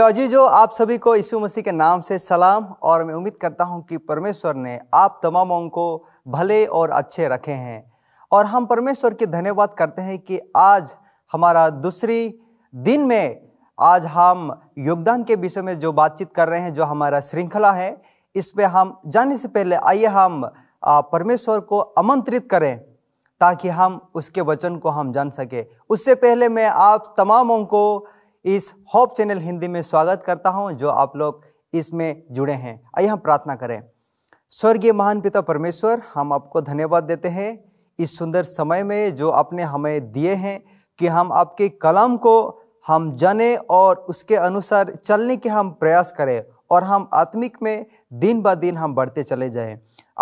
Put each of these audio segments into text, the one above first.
प्रियोजी जो आप सभी को यीशु मसीह के नाम से सलाम और मैं उम्मीद करता हूं कि परमेश्वर ने आप तमामों को भले और अच्छे रखे हैं और हम परमेश्वर के धन्यवाद करते हैं कि आज हमारा दूसरी दिन में आज हम योगदान के विषय में जो बातचीत कर रहे हैं जो हमारा श्रृंखला है इस पे हम जाने से पहले आइए हम परमेश्वर को आमंत्रित करें ताकि हम उसके वचन को हम जान सके उससे पहले मैं आप तमामों को इस होप चैनल हिंदी में स्वागत करता हूं जो आप लोग इसमें जुड़े हैं आइए हम प्रार्थना करें स्वर्गीय महान पिता परमेश्वर हम आपको धन्यवाद देते हैं इस सुंदर समय में जो आपने हमें दिए हैं कि हम आपके कलाम को हम जाने और उसके अनुसार चलने के हम प्रयास करें और हम आत्मिक में दिन ब दिन हम बढ़ते चले जाएं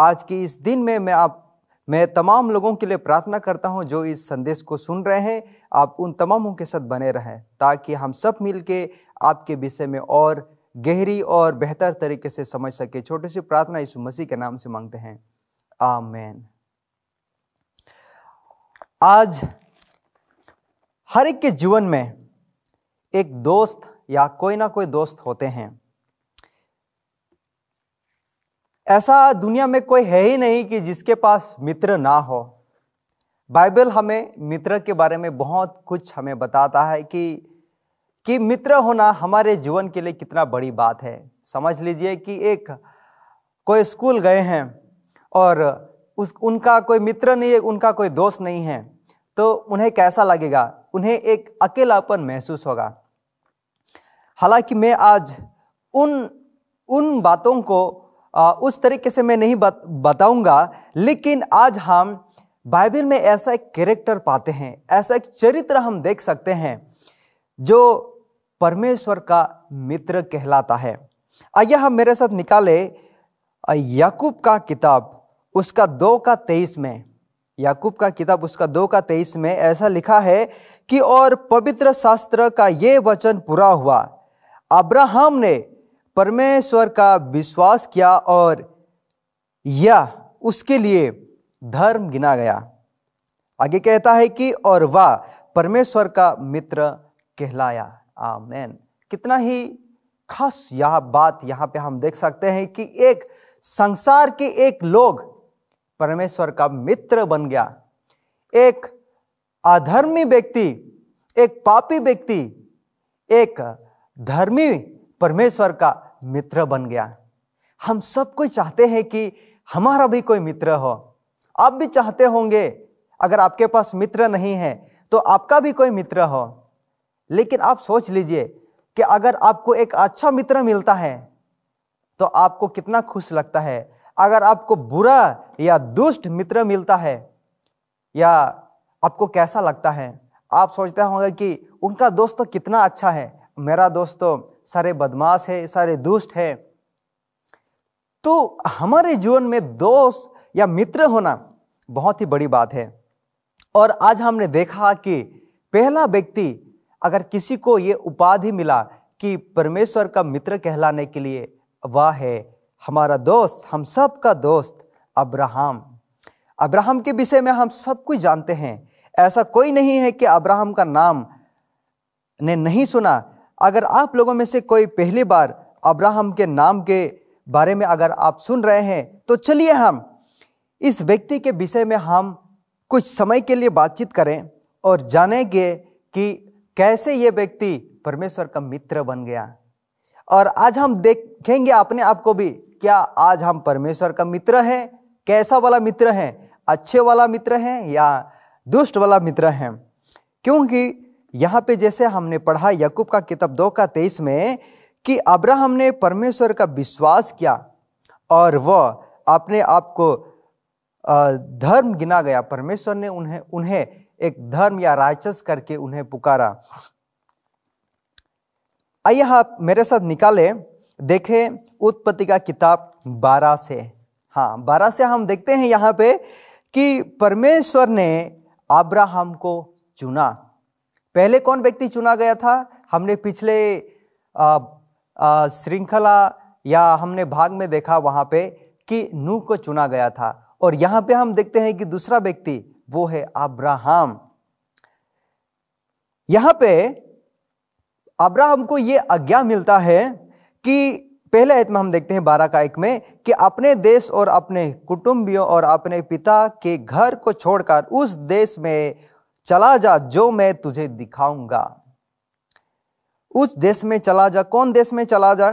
आज के इस दिन में मैं आप मैं तमाम लोगों के लिए प्रार्थना करता हूं जो इस संदेश को सुन रहे हैं आप उन तमामों के साथ बने रहें ताकि हम सब मिलके आपके विषय में और गहरी और बेहतर तरीके से समझ सके छोटी सी प्रार्थना यीशु मसीह के नाम से मांगते हैं आमेन आज हर एक के जीवन में एक दोस्त या कोई ना कोई दोस्त होते हैं ऐसा दुनिया में कोई है ही नहीं कि जिसके पास मित्र ना हो बाइबल हमें मित्र के बारे में बहुत कुछ हमें बताता है कि कि मित्र होना हमारे जीवन के लिए कितना बड़ी बात है समझ लीजिए कि एक कोई स्कूल गए हैं और उस उनका कोई मित्र नहीं है उनका कोई दोस्त नहीं है तो उन्हें कैसा लगेगा उन्हें एक अकेलापन महसूस होगा हालांकि मैं आज उन उन बातों को आ, उस तरीके से मैं नहीं बत, बताऊंगा लेकिन आज हम बाइबल में ऐसा एक कैरेक्टर पाते हैं ऐसा एक चरित्र हम देख सकते हैं जो परमेश्वर का मित्र कहलाता है आइए हम मेरे साथ निकाले याकूब का किताब उसका दो का तेईस में याकूब का किताब उसका दो का तेईस में ऐसा लिखा है कि और पवित्र शास्त्र का ये वचन पूरा हुआ अब्राहम ने परमेश्वर का विश्वास किया और यह उसके लिए धर्म गिना गया आगे कहता है कि और वह परमेश्वर का मित्र कहलाया आमेन कितना ही खास यह बात यहाँ पे हम देख सकते हैं कि एक संसार के एक लोग परमेश्वर का मित्र बन गया एक अधर्मी व्यक्ति एक पापी व्यक्ति एक धर्मी परमेश्वर का मित्र बन गया हम सब कोई चाहते हैं कि हमारा भी कोई मित्र हो आप भी चाहते होंगे अगर आपके पास मित्र नहीं है तो आपका भी कोई मित्र हो लेकिन आप सोच लीजिए कि अगर आपको एक अच्छा मित्र मिलता है तो आपको कितना खुश लगता है अगर आपको बुरा या दुष्ट मित्र मिलता है या आपको कैसा लगता है आप सोचते होंगे कि उनका दोस्त तो कितना अच्छा है मेरा दोस्त तो सारे बदमाश है सारे दुष्ट है तो हमारे जीवन में दोस्त या मित्र होना बहुत ही बड़ी बात है और आज हमने देखा कि पहला व्यक्ति अगर किसी को ये उपाधि मिला कि परमेश्वर का मित्र कहलाने के लिए वह है हमारा दोस्त हम सब का दोस्त अब्राहम अब्राहम के विषय में हम सब कुछ जानते हैं ऐसा कोई नहीं है कि अब्राहम का नाम ने नहीं सुना अगर आप लोगों में से कोई पहली बार अब्राहम के नाम के बारे में अगर आप सुन रहे हैं तो चलिए हम इस व्यक्ति के विषय में हम कुछ समय के लिए बातचीत करें और जानेंगे कि कैसे ये व्यक्ति परमेश्वर का मित्र बन गया और आज हम देखेंगे अपने आप को भी क्या आज हम परमेश्वर का मित्र हैं कैसा वाला मित्र हैं अच्छे वाला मित्र हैं या दुष्ट वाला मित्र हैं क्योंकि यहाँ पे जैसे हमने पढ़ा यकूब का किताब दो का तेईस में कि अब्राहम ने परमेश्वर का विश्वास किया और वह अपने आप को धर्म गिना गया परमेश्वर ने उन्हें उन्हें एक धर्म या राजस करके उन्हें पुकारा आइए आप मेरे साथ निकाले देखें उत्पत्ति का किताब बारह से हाँ बारह से हम देखते हैं यहाँ पे कि परमेश्वर ने अब्राहम को चुना पहले कौन व्यक्ति चुना गया था हमने पिछले श्रृंखला या हमने भाग में देखा वहां पे कि नू को चुना गया था और यहां पे हम देखते हैं कि दूसरा व्यक्ति वो है अब्राहम यहाँ पे अब्राहम को ये आज्ञा मिलता है कि पहले आयत में हम देखते हैं बारह का एक में कि अपने देश और अपने कुटुंबियों और अपने पिता के घर को छोड़कर उस देश में चला जा जो मैं तुझे दिखाऊंगा उस देश में चला जा कौन देश में चला जा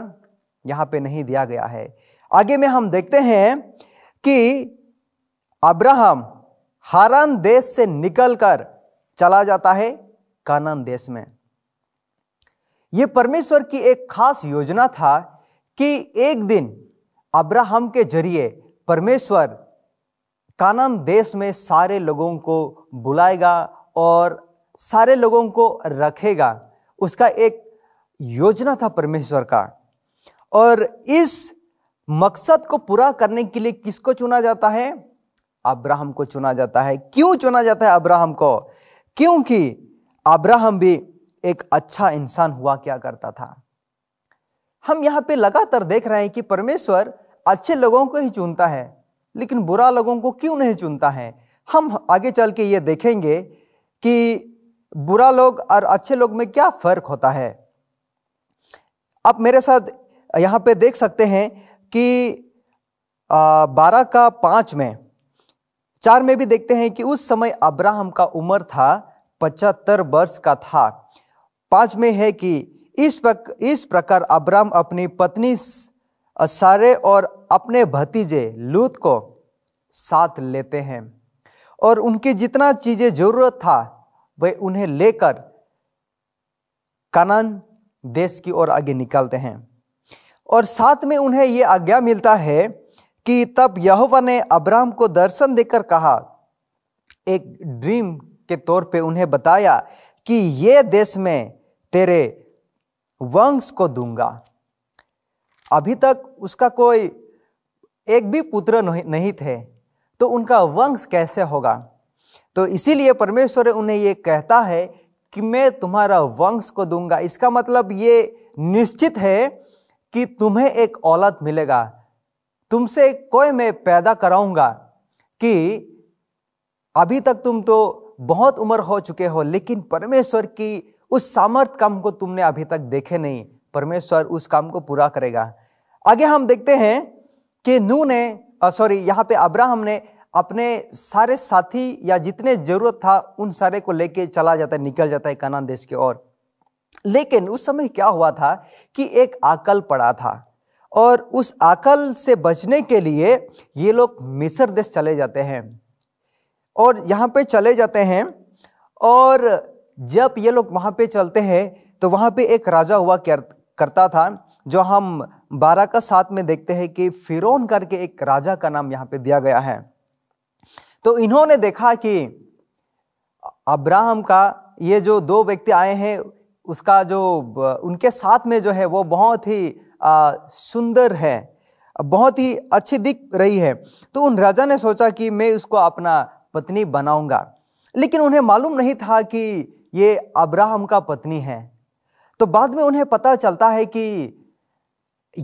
यहां पे नहीं दिया गया है आगे में हम देखते हैं कि अब्राहम हारान देश से निकलकर चला जाता है कानन देश में यह परमेश्वर की एक खास योजना था कि एक दिन अब्राहम के जरिए परमेश्वर कानन देश में सारे लोगों को बुलाएगा और सारे लोगों को रखेगा उसका एक योजना था परमेश्वर का और इस मकसद को पूरा करने के लिए किसको चुना जाता है अब्राहम को चुना जाता है क्यों चुना जाता है अब्राहम को क्योंकि अब्राहम भी एक अच्छा इंसान हुआ क्या करता था हम यहां पे लगातार देख रहे हैं कि परमेश्वर अच्छे लोगों को ही चुनता है लेकिन बुरा लोगों को क्यों नहीं चुनता है हम आगे चल के ये देखेंगे कि बुरा लोग और अच्छे लोग में क्या फ़र्क होता है आप मेरे साथ यहाँ पे देख सकते हैं कि बारह का पांच में चार में भी देखते हैं कि उस समय अब्राहम का उम्र था पचहत्तर वर्ष का था पांच में है कि इस प्रक, इस प्रकार अब्राम अपनी पत्नी सारे और अपने भतीजे लूत को साथ लेते हैं और उनकी जितना चीज़ें ज़रूरत था वे उन्हें लेकर कनान देश की ओर आगे निकलते हैं और साथ में उन्हें यह आज्ञा मिलता है कि तब यहोवा ने अब्राम को दर्शन देकर कहा एक ड्रीम के तौर पे उन्हें बताया कि ये देश में तेरे वंश को दूंगा अभी तक उसका कोई एक भी पुत्र नहीं थे तो उनका वंश कैसे होगा तो इसीलिए परमेश्वर उन्हें ये कहता है कि मैं तुम्हारा वंश को दूंगा इसका मतलब ये निश्चित है कि तुम्हें एक औलाद मिलेगा तुमसे कोई मैं पैदा कराऊंगा कि अभी तक तुम तो बहुत उम्र हो चुके हो लेकिन परमेश्वर की उस सामर्थ काम को तुमने अभी तक देखे नहीं परमेश्वर उस काम को पूरा करेगा आगे हम देखते हैं कि नू ने सॉरी यहाँ पे अब्राहम ने अपने सारे साथी या जितने जरूरत था उन सारे को लेके चला जाता है निकल जाता है कनान देश के ओर लेकिन उस समय क्या हुआ था कि एक आकल पड़ा था और उस आकल से बचने के लिए ये लोग मिस्र देश चले जाते हैं और यहाँ पे चले जाते हैं और जब ये लोग वहाँ पे चलते हैं तो वहाँ पे एक राजा हुआ करता था जो हम बारह का साथ में देखते हैं कि फिरौन करके एक राजा का नाम यहाँ पे दिया गया है तो इन्होंने देखा कि अब्राहम का ये जो दो व्यक्ति आए हैं उसका जो उनके साथ में जो है वो बहुत ही सुंदर है बहुत ही अच्छी दिख रही है तो उन राजा ने सोचा कि मैं उसको अपना पत्नी बनाऊंगा लेकिन उन्हें मालूम नहीं था कि ये अब्राहम का पत्नी है तो बाद में उन्हें पता चलता है कि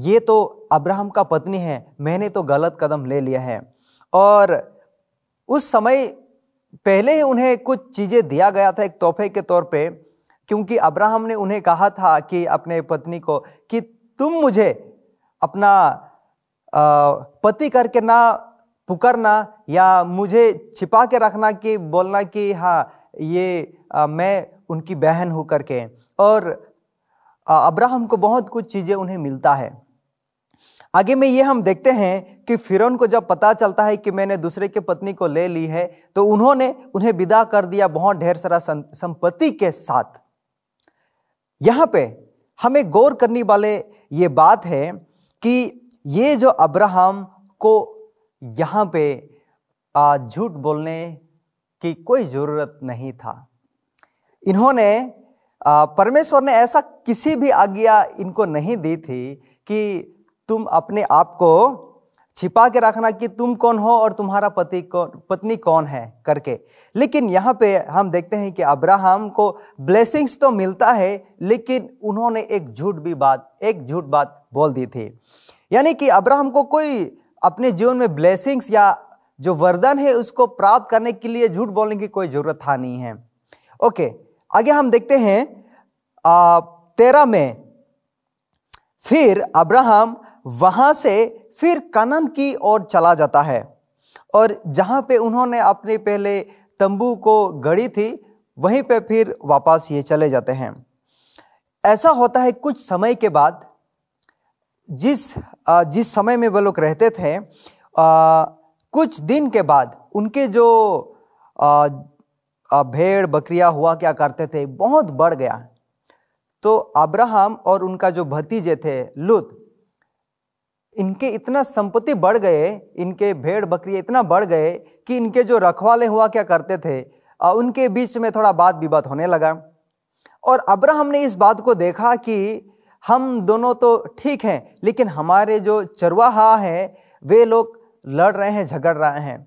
ये तो अब्राहम का पत्नी है मैंने तो गलत कदम ले लिया है और उस समय पहले ही उन्हें कुछ चीज़ें दिया गया था एक तोहफे के तौर पे क्योंकि अब्राहम ने उन्हें कहा था कि अपने पत्नी को कि तुम मुझे अपना पति करके ना पुकारना या मुझे छिपा के रखना कि बोलना कि हाँ ये आ, मैं उनकी बहन हूँ करके और अब्राहम को बहुत कुछ चीज़ें उन्हें मिलता है आगे में ये हम देखते हैं कि फिरौन को जब पता चलता है कि मैंने दूसरे के पत्नी को ले ली है तो उन्होंने उन्हें विदा कर दिया बहुत ढेर सारा संपत्ति के साथ यहाँ पे हमें गौर करने वाले ये बात है कि ये जो अब्राहम को यहाँ पे झूठ बोलने की कोई ज़रूरत नहीं था इन्होंने परमेश्वर ने ऐसा किसी भी आज्ञा इनको नहीं दी थी कि तुम अपने आप को छिपा के रखना कि तुम कौन हो और तुम्हारा पति कौन पत्नी कौन है करके लेकिन यहाँ पे हम देखते हैं कि अब्राहम को ब्लेसिंग्स तो मिलता है लेकिन उन्होंने एक झूठ भी बात एक झूठ बात बोल दी थी यानी कि अब्राहम को कोई अपने जीवन में ब्लेसिंग्स या जो वरदान है उसको प्राप्त करने के लिए झूठ बोलने की कोई ज़रूरत था नहीं है ओके आगे हम देखते हैं तेरह में फिर अब्राहम वहाँ से फिर कनन की ओर चला जाता है और जहाँ पे उन्होंने अपने पहले तंबू को गढ़ी थी वहीं पे फिर वापस ये चले जाते हैं ऐसा होता है कुछ समय के बाद जिस जिस समय में वे लोग रहते थे आ, कुछ दिन के बाद उनके जो भेड़ बकरिया हुआ क्या करते थे बहुत बढ़ गया तो अब्राहम और उनका जो भतीजे थे लुत इनके इतना संपत्ति बढ़ गए इनके भेड़ बकरी इतना बढ़ गए कि इनके जो रखवाले हुआ क्या करते थे और उनके बीच में थोड़ा बात विवाद होने लगा और अब्राहम ने इस बात को देखा कि हम दोनों तो ठीक हैं लेकिन हमारे जो चरवाहा हैं वे लोग लड़ रहे हैं झगड़ रहे हैं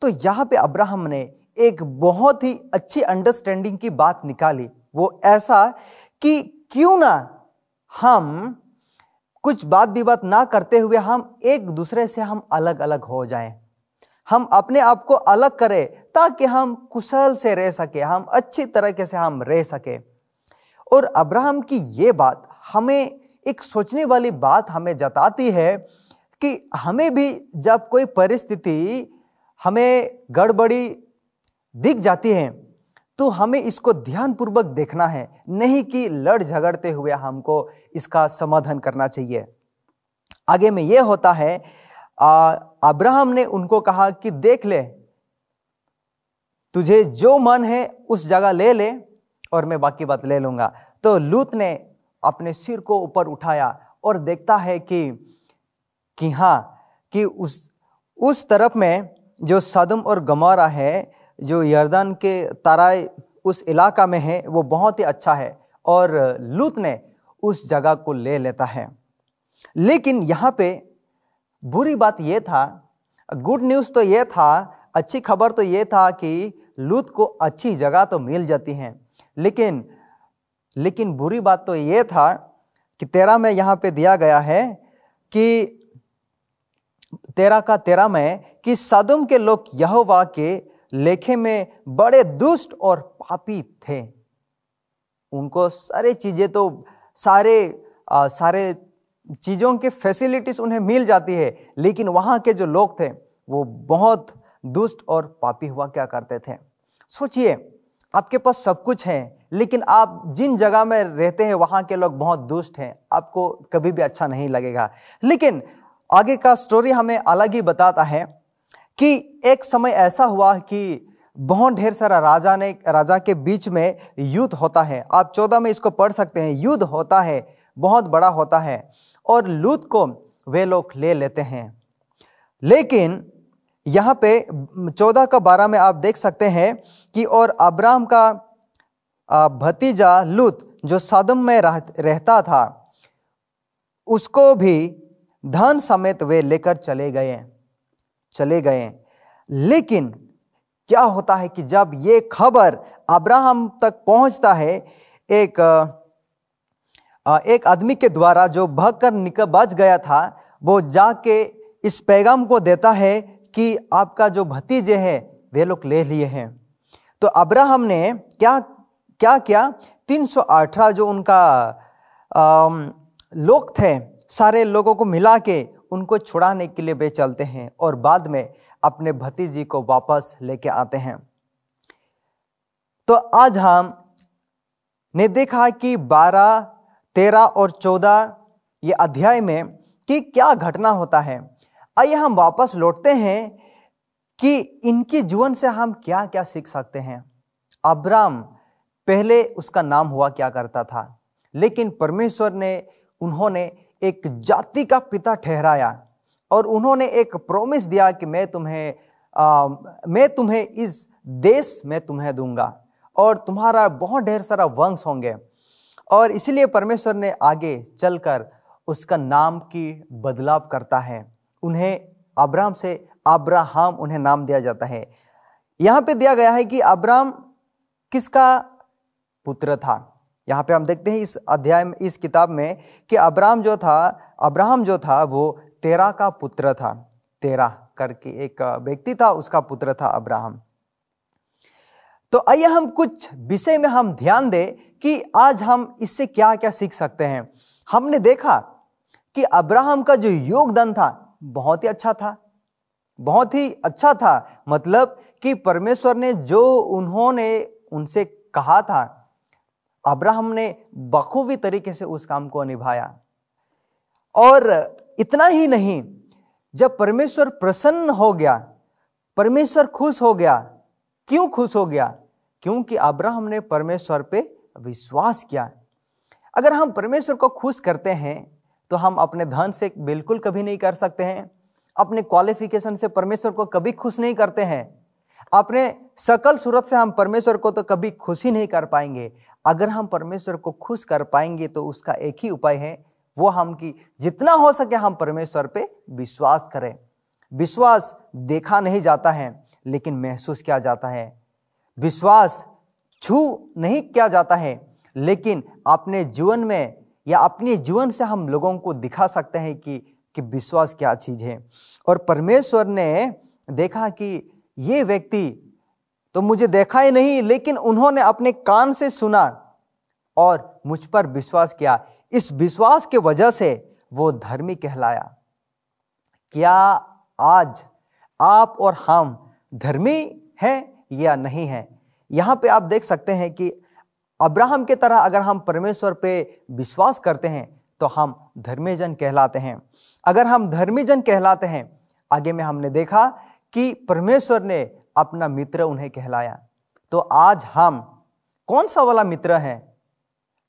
तो यहाँ पे अब्राहम ने एक बहुत ही अच्छी अंडरस्टैंडिंग की बात निकाली वो ऐसा कि क्यों ना हम कुछ बात विवाद ना करते हुए हम एक दूसरे से हम अलग अलग हो जाएं हम अपने आप को अलग करें ताकि हम कुशल से रह सके हम अच्छी तरीके से हम रह सके और अब्राहम की ये बात हमें एक सोचने वाली बात हमें जताती है कि हमें भी जब कोई परिस्थिति हमें गड़बड़ी दिख जाती है तो हमें इसको ध्यानपूर्वक देखना है नहीं कि लड़ झगड़ते हुए हमको इसका समाधान करना चाहिए आगे में यह होता है अब्राहम ने उनको कहा कि देख ले तुझे जो मन है उस जगह ले ले और मैं बाकी बात ले लूंगा तो लूत ने अपने सिर को ऊपर उठाया और देखता है कि कि हाँ कि उस उस तरफ में जो सदम और गमारा है जो यर्दन के तराई उस इलाका में है वो बहुत ही अच्छा है और लूत ने उस जगह को ले लेता है लेकिन यहाँ पे बुरी बात यह था गुड न्यूज़ तो ये था अच्छी खबर तो ये था कि लूत को अच्छी जगह तो मिल जाती है लेकिन लेकिन बुरी बात तो ये था कि तेरह में यहाँ पे दिया गया है कि तेरह का तेरह में कि सदुम के लोग यहोवा के लेखे में बड़े दुष्ट और पापी थे उनको सारे चीज़ें तो सारे आ, सारे चीज़ों के फैसिलिटीज़ उन्हें मिल जाती है लेकिन वहां के जो लोग थे वो बहुत दुष्ट और पापी हुआ क्या करते थे सोचिए आपके पास सब कुछ है लेकिन आप जिन जगह में रहते हैं वहां के लोग बहुत दुष्ट हैं आपको कभी भी अच्छा नहीं लगेगा लेकिन आगे का स्टोरी हमें अलग ही बताता है कि एक समय ऐसा हुआ कि बहुत ढेर सारा राजा ने राजा के बीच में युद्ध होता है आप चौदह में इसको पढ़ सकते हैं युद्ध होता है बहुत बड़ा होता है और लूत को वे लोग ले लेते हैं लेकिन यहाँ पे चौदह का बारह में आप देख सकते हैं कि और अब्राम का भतीजा लूत जो सादम में रह, रहता था उसको भी धन समेत वे लेकर चले गए चले गए लेकिन क्या होता है कि जब ये खबर अब्राहम तक पहुंचता है एक एक आदमी के द्वारा जो भग कर निकल बच गया था वो जाके इस पैगाम को देता है कि आपका जो भतीजे हैं वे लोग ले लिए हैं तो अब्राहम ने क्या क्या क्या तीन जो उनका आ, लोग थे सारे लोगों को मिला के उनको छुड़ाने के लिए वे चलते हैं और बाद में अपने भतीजी को वापस लेके आते हैं तो आज हम ने देखा कि 12, 13 और 14 ये अध्याय में कि क्या घटना होता है आइए हम वापस लौटते हैं कि इनके जीवन से हम क्या क्या सीख सकते हैं अब्राम पहले उसका नाम हुआ क्या करता था लेकिन परमेश्वर ने उन्होंने एक जाति का पिता ठहराया और उन्होंने एक प्रोमिस दिया कि मैं तुम्हें आ, मैं तुम्हें इस देश में तुम्हें दूंगा और तुम्हारा बहुत ढेर सारा वंश होंगे और इसलिए परमेश्वर ने आगे चलकर उसका नाम की बदलाव करता है उन्हें अब्राम से अब्राहम उन्हें नाम दिया जाता है यहाँ पे दिया गया है कि अब्राम किसका पुत्र था यहाँ पे हम देखते हैं इस अध्याय में इस किताब में कि अब्राहम जो था अब्राहम जो था वो तेरा का पुत्र था तेरा करके एक व्यक्ति था उसका पुत्र था अब्राहम तो आइए हम कुछ विषय में हम ध्यान दें कि आज हम इससे क्या क्या सीख सकते हैं हमने देखा कि अब्राहम का जो योगदान था बहुत ही अच्छा था बहुत ही अच्छा था मतलब कि परमेश्वर ने जो उन्होंने उनसे कहा था अब्राहम ने बखूबी तरीके से उस काम को निभाया और इतना ही नहीं जब परमेश्वर प्रसन्न हो गया परमेश्वर खुश हो गया क्यों खुश हो गया क्योंकि अब्राहम ने परमेश्वर पे विश्वास किया अगर हम परमेश्वर को खुश करते हैं तो हम अपने धन से बिल्कुल कभी नहीं कर सकते हैं अपने क्वालिफिकेशन से परमेश्वर को कभी खुश नहीं करते हैं अपने सकल सूरत से हम परमेश्वर को तो कभी खुश ही नहीं कर पाएंगे अगर हम परमेश्वर को खुश कर पाएंगे तो उसका एक ही उपाय है वो हम कि जितना हो सके हम परमेश्वर पे विश्वास करें विश्वास देखा नहीं जाता है लेकिन महसूस किया जाता है विश्वास छू नहीं किया जाता है लेकिन अपने जीवन में या अपने जीवन से हम लोगों को दिखा सकते हैं कि कि विश्वास क्या चीज़ है और परमेश्वर ने देखा कि ये व्यक्ति तो मुझे देखा ही नहीं लेकिन उन्होंने अपने कान से सुना और मुझ पर विश्वास किया इस विश्वास के वजह से वो धर्मी कहलाया क्या आज आप और हम धर्मी हैं या नहीं हैं यहाँ पे आप देख सकते हैं कि अब्राहम के तरह अगर हम परमेश्वर पे विश्वास करते हैं तो हम धर्मीजन कहलाते हैं अगर हम धर्मीजन कहलाते हैं आगे में हमने देखा कि परमेश्वर ने अपना मित्र उन्हें कहलाया तो आज हम कौन सा वाला मित्र है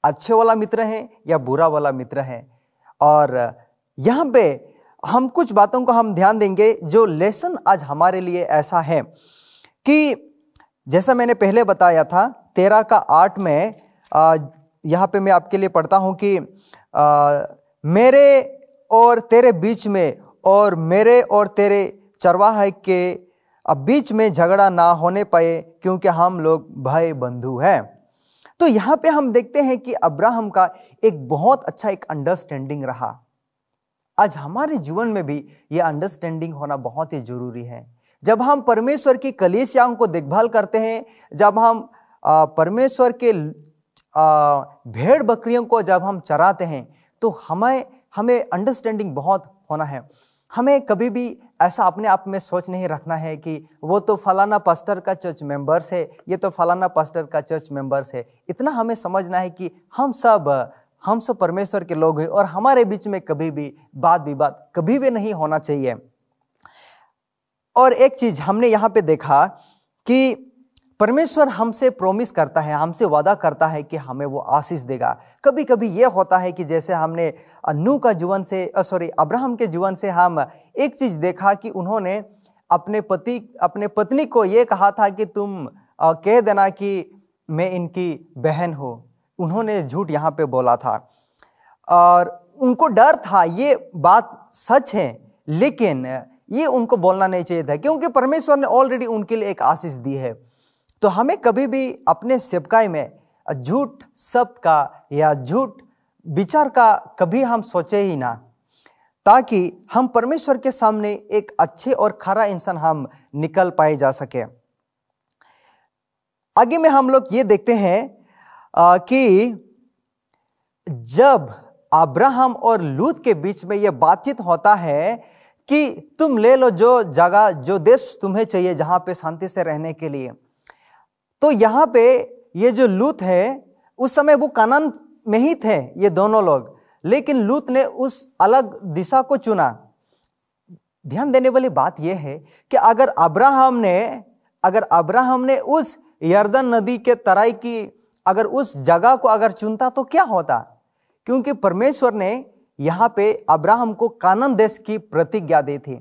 अच्छे वाला मित्र है या बुरा वाला मित्र है और यहाँ पे हम कुछ बातों को हम ध्यान देंगे जो लेसन आज हमारे लिए ऐसा है कि जैसा मैंने पहले बताया था तेरह का आठ में यहाँ पे मैं आपके लिए पढ़ता हूँ कि आ, मेरे और तेरे बीच में और मेरे और तेरे चरवाहे के अब बीच में झगड़ा ना होने पाए क्योंकि हम लोग भाई बंधु हैं तो यहाँ पे हम देखते हैं कि अब्राहम का एक बहुत अच्छा एक अंडरस्टैंडिंग रहा आज हमारे जीवन में भी ये अंडरस्टैंडिंग होना बहुत ही जरूरी है जब हम परमेश्वर की कलेशियाओं को देखभाल करते हैं जब हम परमेश्वर के भेड़ बकरियों को जब हम चराते हैं तो हमें हमें अंडरस्टैंडिंग बहुत होना है हमें कभी भी ऐसा अपने आप में सोच नहीं रखना है कि वो तो फलाना पास्टर का चर्च मेंबर्स है ये तो फलाना पास्टर का चर्च मेंबर्स है इतना हमें समझना है कि हम सब हम सब परमेश्वर के लोग हैं और हमारे बीच में कभी भी बात विवाद कभी भी नहीं होना चाहिए और एक चीज हमने यहाँ पे देखा कि परमेश्वर हमसे प्रोमिस करता है हमसे वादा करता है कि हमें वो आशीष देगा कभी कभी ये होता है कि जैसे हमने नू का जीवन से सॉरी अब्राहम के जीवन से हम एक चीज़ देखा कि उन्होंने अपने पति अपने पत्नी को ये कहा था कि तुम आ, कह देना कि मैं इनकी बहन हूँ उन्होंने झूठ यहाँ पे बोला था और उनको डर था ये बात सच है लेकिन ये उनको बोलना नहीं चाहिए था क्योंकि परमेश्वर ने ऑलरेडी उनके लिए एक आशीष दी है तो हमें कभी भी अपने सेवकाई में झूठ शब्द का या झूठ विचार का कभी हम सोचे ही ना ताकि हम परमेश्वर के सामने एक अच्छे और खरा इंसान हम निकल पाए जा सके आगे में हम लोग ये देखते हैं आ, कि जब अब्राहम और लूत के बीच में यह बातचीत होता है कि तुम ले लो जो जगह जो देश तुम्हें चाहिए जहां पे शांति से रहने के लिए तो यहाँ पे ये जो लूत है उस समय वो कानन में ही थे ये दोनों लोग लेकिन लूत ने उस अलग दिशा को चुना ध्यान देने वाली बात यह है कि अगर अब्राहम ने अगर अब्राहम ने उस यर्दन नदी के तराई की अगर उस जगह को अगर चुनता तो क्या होता क्योंकि परमेश्वर ने यहाँ पे अब्राहम को कानन देश की प्रतिज्ञा दी थी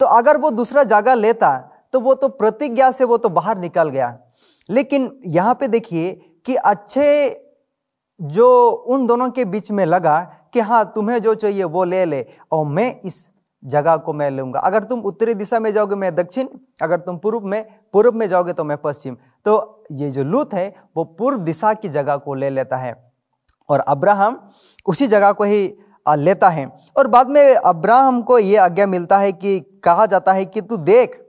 तो अगर वो दूसरा जगह लेता तो वो तो प्रतिज्ञा से वो तो बाहर निकल गया लेकिन यहाँ पे देखिए कि अच्छे जो उन दोनों के बीच में लगा कि हाँ तुम्हें जो चाहिए वो ले ले और मैं इस जगह को मैं लूंगा अगर तुम उत्तरी दिशा में जाओगे मैं दक्षिण अगर तुम पूर्व में पूर्व में जाओगे तो मैं पश्चिम तो ये जो लूत है वो पूर्व दिशा की जगह को ले लेता है और अब्राहम उसी जगह को ही लेता है और बाद में अब्राहम को ये आज्ञा मिलता है कि कहा जाता है कि तू देख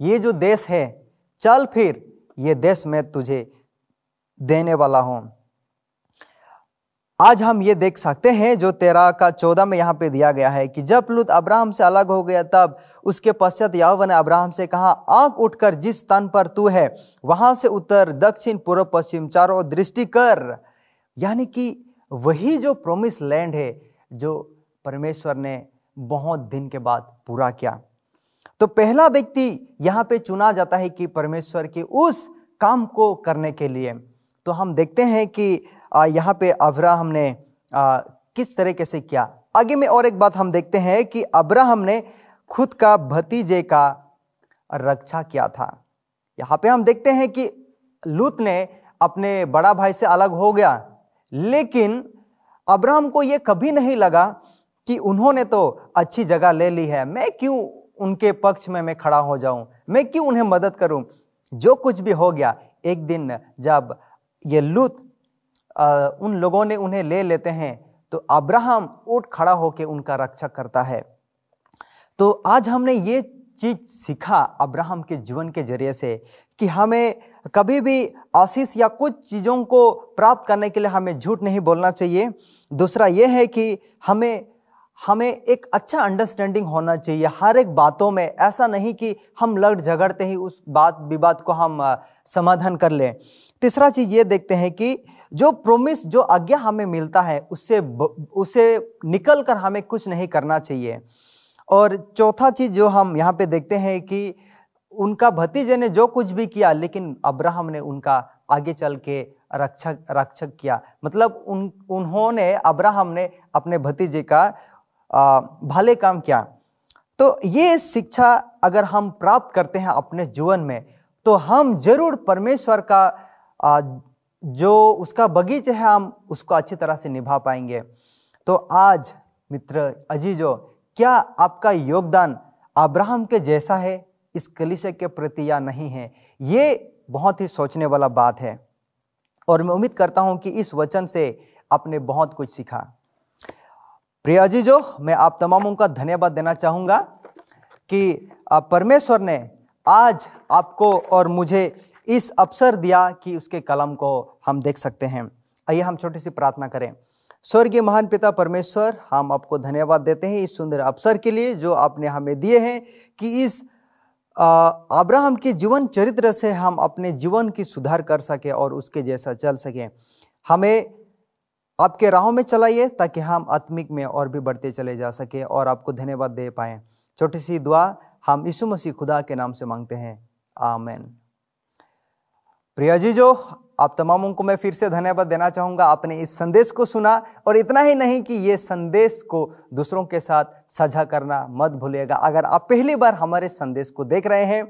ये जो देश है चल फिर ये देश मैं तुझे देने वाला हूं आज हम ये देख सकते हैं जो तेरा का चौदह में यहाँ पे दिया गया है कि जब लुत अब्राहम से अलग हो गया तब उसके पश्चात याहवा ने अब्राहम से कहा आग उठकर जिस स्थान पर तू है वहां से उत्तर दक्षिण पूर्व पश्चिम चारों दृष्टि कर यानी कि वही जो प्रोमिस लैंड है जो परमेश्वर ने बहुत दिन के बाद पूरा किया तो पहला व्यक्ति यहाँ पे चुना जाता है कि परमेश्वर के उस काम को करने के लिए तो हम देखते हैं कि यहाँ पे अब्राहम ने किस तरीके से किया आगे में और एक बात हम देखते हैं कि अब्राहम ने खुद का भतीजे का रक्षा किया था यहाँ पे हम देखते हैं कि लूत ने अपने बड़ा भाई से अलग हो गया लेकिन अब्राहम को यह कभी नहीं लगा कि उन्होंने तो अच्छी जगह ले ली है मैं क्यों उनके पक्ष में मैं खड़ा हो जाऊं मैं क्यों उन्हें मदद करूं जो कुछ भी हो गया एक दिन जब ये लूत उन लोगों ने उन्हें ले लेते हैं तो अब्राहम उठ खड़ा होकर उनका रक्षा करता है तो आज हमने ये चीज सीखा अब्राहम के जीवन के जरिए से कि हमें कभी भी आशीष या कुछ चीज़ों को प्राप्त करने के लिए हमें झूठ नहीं बोलना चाहिए दूसरा ये है कि हमें हमें एक अच्छा अंडरस्टैंडिंग होना चाहिए हर एक बातों में ऐसा नहीं कि हम लड़ झगड़ते ही उस बात विवाद को हम समाधान कर लें तीसरा चीज़ ये देखते हैं कि जो प्रोमिस जो आज्ञा हमें मिलता है उससे उसे निकल कर हमें कुछ नहीं करना चाहिए और चौथा चीज़ जो हम यहाँ पे देखते हैं कि उनका भतीजे ने जो कुछ भी किया लेकिन अब्राहम ने उनका आगे चल के रक्षक रक्षक किया मतलब उन उन्होंने अब्राहम ने अपने भतीजे का भले काम क्या तो ये शिक्षा अगर हम प्राप्त करते हैं अपने जीवन में तो हम जरूर परमेश्वर का जो उसका बगीचा है हम उसको अच्छी तरह से निभा पाएंगे तो आज मित्र अजीजो क्या आपका योगदान अब्राहम के जैसा है इस कलिश के प्रति या नहीं है ये बहुत ही सोचने वाला बात है और मैं उम्मीद करता हूँ कि इस वचन से आपने बहुत कुछ सीखा प्रिया जी जो मैं आप तमामों का धन्यवाद देना चाहूँगा कि परमेश्वर ने आज आपको और मुझे इस अवसर दिया कि उसके कलम को हम देख सकते हैं आइए हम छोटी सी प्रार्थना करें स्वर्गीय महान पिता परमेश्वर हम आपको धन्यवाद देते हैं इस सुंदर अवसर के लिए जो आपने हमें दिए हैं कि इस अब्राहम के जीवन चरित्र से हम अपने जीवन की सुधार कर सकें और उसके जैसा चल सकें हमें आपके राहों में चलाइए ताकि हम आत्मिक में और भी बढ़ते चले जा सके और आपको धन्यवाद दे पाए छोटी सी दुआ हम यीशु मसीह खुदा के नाम से मांगते हैं आमेन प्रिया जी जो आप तमामों को मैं फिर से धन्यवाद देना चाहूंगा आपने इस संदेश को सुना और इतना ही नहीं कि ये संदेश को दूसरों के साथ साझा करना मत भूलिएगा अगर आप पहली बार हमारे संदेश को देख रहे हैं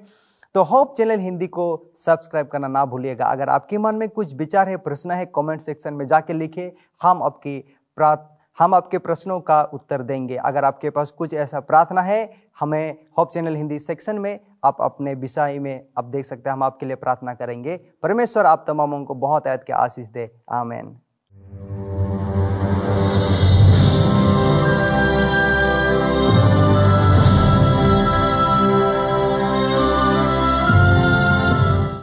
तो होप चैनल हिंदी को सब्सक्राइब करना ना भूलिएगा अगर आपके मन में कुछ विचार है प्रश्न है कमेंट सेक्शन में जाके लिखे हम आपकी प्रार्थ हम आपके प्रश्नों का उत्तर देंगे अगर आपके पास कुछ ऐसा प्रार्थना है हमें होप चैनल हिंदी सेक्शन में आप अपने विषय में आप देख सकते हैं हम आपके लिए प्रार्थना करेंगे परमेश्वर आप तमामों को बहुत ऐत के आशीष दे आमेन